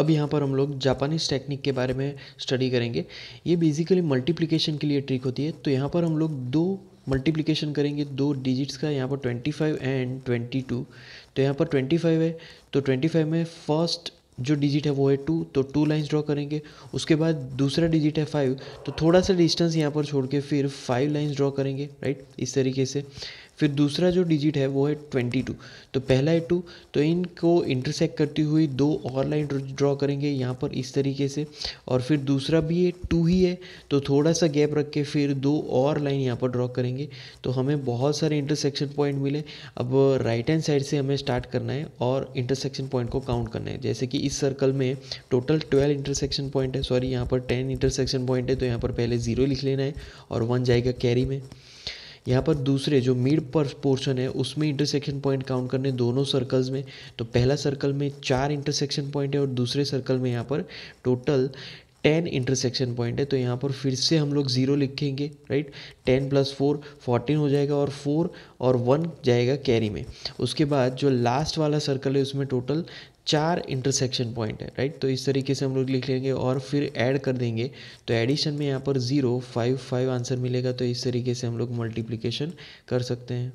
अब यहाँ पर हम लोग जापानीज टेक्निक के बारे में स्टडी करेंगे ये बेसिकली मल्टीप्लिकेशन के लिए ट्रिक होती है तो यहाँ पर हम लोग दो मल्टीप्लिकेशन करेंगे दो डिजिट्स का यहाँ पर twenty five and twenty two तो यहाँ पर ट्वेंटी फाइव है तो ट्वेंटी फाइव में फर्स्ट जो डिजिट है वो है टू तो टू लाइंस ड्रॉ करेंगे उसके बाद दूसरा डिजिट है फाइव तो थोड़ा सा डिस्टेंस यहाँ पर छोड़ के फिर फाइव लाइंस ड्रॉ करेंगे राइट इस तरीके से फिर दूसरा जो डिजिट है वो है ट्वेंटी टू तो पहला है टू तो इनको इंटरसेक्ट करती हुई दो और लाइन ड्रॉ करेंगे यहाँ पर इस तरीके से और फिर दूसरा भी ये टू ही है तो थोड़ा सा गैप रख के फिर दो और लाइन यहाँ पर ड्रॉ करेंगे तो हमें बहुत सारे इंटरसेक्शन पॉइंट मिले अब राइट हैंड साइड से हमें स्टार्ट करना है और इंटरसेक्शन पॉइंट को काउंट करना है जैसे कि इस सर्कल में टोटल ट्वेल्व इंटरसेक्शन पॉइंट है सॉरी यहाँ पर टेन इंटरसेक्शन पॉइंट है तो यहाँ पर पहले ज़ीरो लिख लेना है और वन जाएगा कैरी में यहाँ पर दूसरे जो मिड पर पोर्शन है उसमें इंटरसेक्शन पॉइंट काउंट करने दोनों सर्कल्स में तो पहला सर्कल में चार इंटरसेक्शन पॉइंट है और दूसरे सर्कल में यहाँ पर टोटल टेन इंटरसेक्शन पॉइंट है तो यहाँ पर फिर से हम लोग ज़ीरो लिखेंगे right ten plus four fourteen हो जाएगा और फोर और वन जाएगा कैरी में उसके बाद जो लास्ट वाला सर्कल है उसमें टोटल चार इंटरसेक्शन पॉइंट है राइट तो इस तरीके से हम लोग लिख लेंगे और फिर ऐड कर देंगे तो एडिशन में यहाँ पर ज़ीरो फाइव फाइव आंसर मिलेगा तो इस तरीके से हम लोग मल्टीप्लीकेशन कर सकते हैं